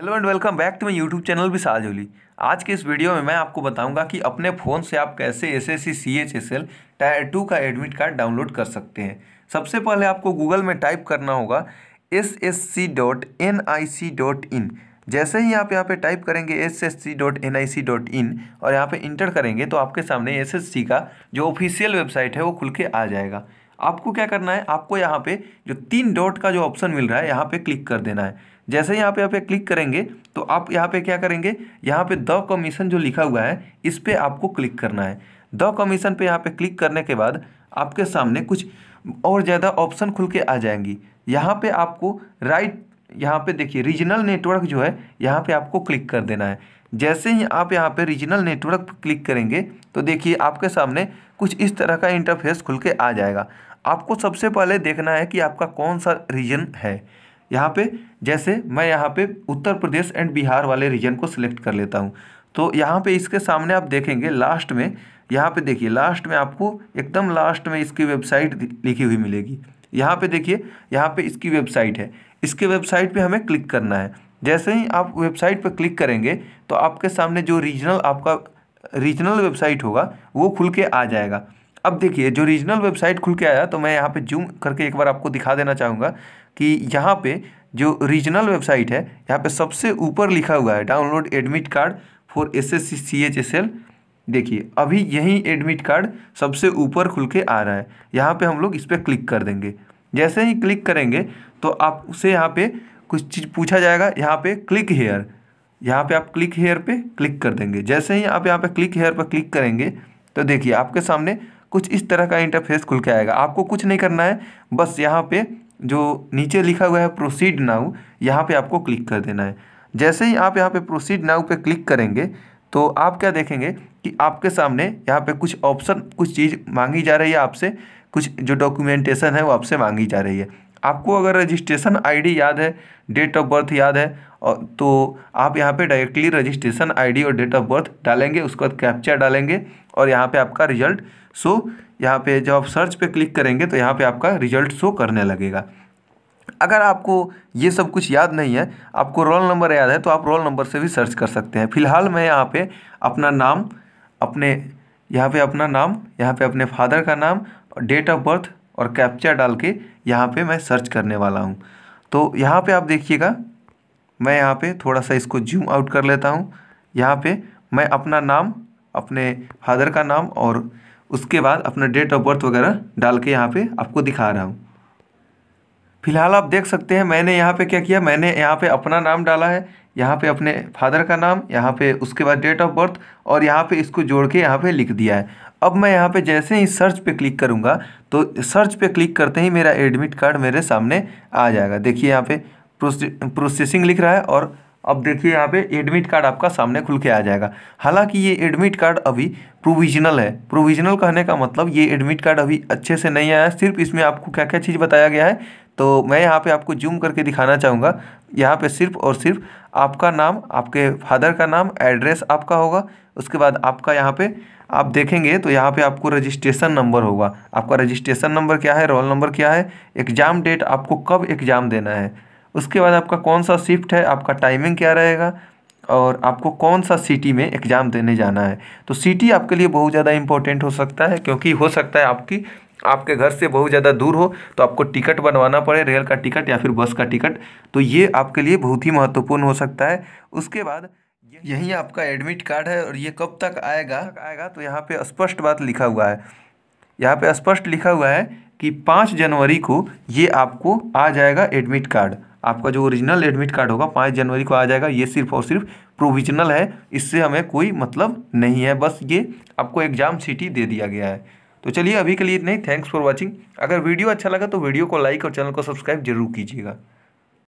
hello and welcome back to my YouTube channel भी ओली आज के इस वीडियो में मैं आपको बताऊंगा कि अपने फ़ोन से आप कैसे S S C C H S L tier two का एडमिट कार्ड डाउनलोड कर सकते हैं सबसे पहले आपको गूगल में टाइप करना होगा S S C dot N I C dot in जैसे ही आप यहाँ पे टाइप करेंगे S S C dot N I C dot in और यहाँ पर इंटर करेंगे तो आपके सामने एस एस सी का जो ऑफिशियल वेबसाइट है वो खुल के आ जाएगा आपको क्या करना है आपको यहाँ पे जो तीन डॉट का जो ऑप्शन मिल रहा है यहाँ पे क्लिक कर देना है जैसे यहाँ पे आप क्लिक करेंगे तो आप यहाँ पे क्या करेंगे यहाँ पे द कमीशन जो लिखा हुआ है इस पर आपको क्लिक करना है द कमीशन पे यहाँ पे क्लिक करने के बाद आपके सामने कुछ और ज़्यादा ऑप्शन खुल के आ जाएंगी यहाँ पर आपको राइट यहाँ पे देखिए रीजनल नेटवर्क जो है यहाँ पे आपको क्लिक कर देना है जैसे ही आप यहाँ पे रीजनल नेटवर्क क्लिक करेंगे तो देखिए आपके सामने कुछ इस तरह का इंटरफेस खुल के आ जाएगा आपको सबसे पहले देखना है कि आपका कौन सा रीजन है यहाँ पे जैसे मैं यहाँ पे उत्तर प्रदेश एंड बिहार वाले रीजन को सिलेक्ट कर लेता हूँ तो यहाँ पे इसके सामने आप देखेंगे लास्ट में यहाँ पे देखिए लास्ट में आपको एकदम लास्ट में इसकी वेबसाइट लिखी हुई मिलेगी यहाँ पे देखिए यहाँ पे इसकी वेबसाइट है इसके वेबसाइट पे हमें क्लिक करना है जैसे ही आप वेबसाइट पर क्लिक करेंगे तो आपके सामने जो रीजनल आपका रीजनल वेबसाइट होगा वो खुल के आ जाएगा अब देखिए जो रीजनल वेबसाइट खुल के आया तो मैं यहाँ पे जूम करके एक बार आपको दिखा देना चाहूँगा कि यहाँ पे जो रीजनल वेबसाइट है यहाँ पे सबसे ऊपर लिखा हुआ है download admit card for S S C C H S L देखिए अभी यही एडमिट कार्ड सबसे ऊपर खुल के आ रहा है यहाँ पे हम लोग इस पर क्लिक कर देंगे जैसे ही क्लिक करेंगे तो आप उसे यहाँ पर कुछ चीज़ पूछा जाएगा यहाँ पे क्लिक हेयर यहाँ पे आप क्लिक हेयर पे क्लिक कर देंगे जैसे ही आप यहाँ पे क्लिक हेयर पर क्लिक करेंगे तो देखिए आपके सामने कुछ इस तरह का इंटरफेस खुल के आएगा आपको कुछ नहीं करना है बस यहाँ पे जो नीचे लिखा हुआ है प्रोसीड नाउ यहाँ पे आपको क्लिक कर देना है जैसे ही आप यहाँ पे प्रोसीड नाउ पे क्लिक करेंगे तो आप क्या देखेंगे कि आपके सामने यहाँ पे कुछ ऑप्शन कुछ चीज़ मांगी जा रही है आपसे कुछ जो डॉक्यूमेंटेशन है वो आपसे मांगी जा रही है आपको अगर रजिस्ट्रेशन आईडी याद है डेट ऑफ बर्थ याद है और तो आप यहाँ पे डायरेक्टली रजिस्ट्रेशन आईडी और डेट ऑफ बर्थ डालेंगे उसके बाद कैप्चर डालेंगे और यहाँ पे आपका रिजल्ट शो यहाँ पे जब आप सर्च पे क्लिक करेंगे तो यहाँ पे आपका रिजल्ट शो करने लगेगा अगर आपको ये सब कुछ याद नहीं है आपको रोल नंबर याद है तो आप रोल नंबर से भी सर्च कर सकते हैं फिलहाल मैं यहाँ पर अपना नाम अपने यहाँ पर अपना नाम यहाँ पे अपने फादर का नाम डेट ऑफ बर्थ और कैप्चा डाल के यहाँ पर मैं सर्च करने वाला हूँ तो यहाँ पर आप देखिएगा मैं यहाँ पर थोड़ा सा इसको जूम आउट कर लेता हूँ यहाँ पर मैं अपना नाम अपने फादर का नाम और उसके बाद अपना डेट ऑफ बर्थ वगैरह डाल के यहाँ पे आपको दिखा रहा हूँ फिलहाल आप देख सकते हैं मैंने यहाँ पे क्या किया मैंने यहाँ पे अपना नाम डाला है यहाँ पे अपने फादर का नाम यहाँ पे उसके बाद डेट ऑफ बर्थ और यहाँ पे इसको जोड़ के यहाँ पे लिख दिया है अब मैं यहाँ पे जैसे ही सर्च पे क्लिक करूँगा तो सर्च पे क्लिक करते ही मेरा एडमिट कार्ड मेरे सामने आ जाएगा देखिए यहाँ पे प्रोसेसिंग लिख रहा है और अब देखिए यहाँ पे एडमिट कार्ड आपका सामने खुल के आ जाएगा हालांकि ये एडमिट कार्ड अभी प्रोविजनल है प्रोविजनल कहने का मतलब ये एडमिट कार्ड अभी अच्छे से नहीं आया सिर्फ इसमें आपको क्या क्या चीज़ बताया गया है तो मैं यहाँ पे आपको जूम करके दिखाना चाहूँगा यहाँ पे सिर्फ और सिर्फ आपका नाम आपके फादर का नाम एड्रेस आपका होगा उसके बाद आपका यहाँ पे आप देखेंगे तो यहाँ पे आपको रजिस्ट्रेशन नंबर होगा आपका रजिस्ट्रेशन नंबर क्या है रोल नंबर क्या है एग्ज़ाम डेट आपको कब एग्ज़ाम देना है उसके बाद आपका कौन सा शिफ्ट है आपका टाइमिंग क्या रहेगा और आपको कौन सा सिटी में एग्ज़ाम देने जाना है तो सिटी आपके लिए बहुत ज़्यादा इंपॉर्टेंट हो सकता है क्योंकि हो सकता है आपकी आपके घर से बहुत ज़्यादा दूर हो तो आपको टिकट बनवाना पड़े रेल का टिकट या फिर बस का टिकट तो ये आपके लिए बहुत ही महत्वपूर्ण हो सकता है उसके बाद यही आपका एडमिट कार्ड है और ये कब तक आएगा आएगा तो यहाँ पे स्पष्ट बात लिखा हुआ है यहाँ पे स्पष्ट लिखा हुआ है कि पाँच जनवरी को ये आपको आ जाएगा एडमिट कार्ड आपका जो ओरिजिनल एडमिट कार्ड होगा पाँच जनवरी को आ जाएगा ये सिर्फ और सिर्फ प्रोविजनल है इससे हमें कोई मतलब नहीं है बस ये आपको एग्ज़ाम सिटी दे दिया गया है तो चलिए अभी के लिए इतना ही थैंक्स फॉर वॉचिंग अगर वीडियो अच्छा लगा तो वीडियो को लाइक और चैनल को सब्सक्राइब जरूर कीजिएगा